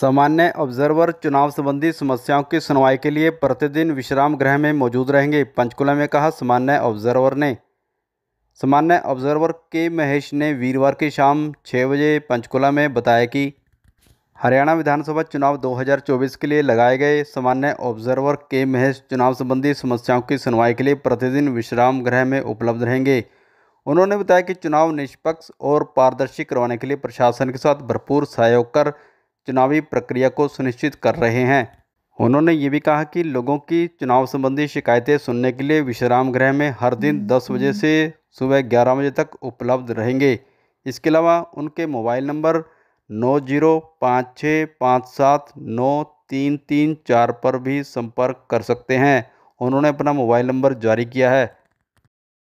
सामान्य ऑब्जर्वर चुनाव संबंधी समस्याओं की सुनवाई के लिए प्रतिदिन विश्राम गृह में मौजूद रहेंगे पंचकुला में कहा सामान्य ऑब्जर्वर ने सामान्य ऑब्जर्वर के महेश ने वीरवार की शाम छः बजे पंचकुला में बताया कि हरियाणा विधानसभा चुनाव 2024 के लिए लगाए गए सामान्य ऑब्जर्वर के महेश चुनाव संबंधी समस्याओं की सुनवाई के लिए प्रतिदिन विश्राम गृह में उपलब्ध रहेंगे उन्होंने बताया कि चुनाव निष्पक्ष और पारदर्शी करवाने के लिए प्रशासन के साथ भरपूर सहयोग कर चुनावी प्रक्रिया को सुनिश्चित कर रहे हैं उन्होंने ये भी कहा कि लोगों की चुनाव संबंधी शिकायतें सुनने के लिए विश्राम गृह में हर दिन 10 हम्म, बजे हम्म। से सुबह 11 बजे तक उपलब्ध रहेंगे इसके अलावा उनके मोबाइल नंबर नौ जीरो पाँच छः पाँच सात नौ तीन तीन चार पर भी संपर्क कर सकते हैं उन्होंने अपना मोबाइल नंबर जारी किया है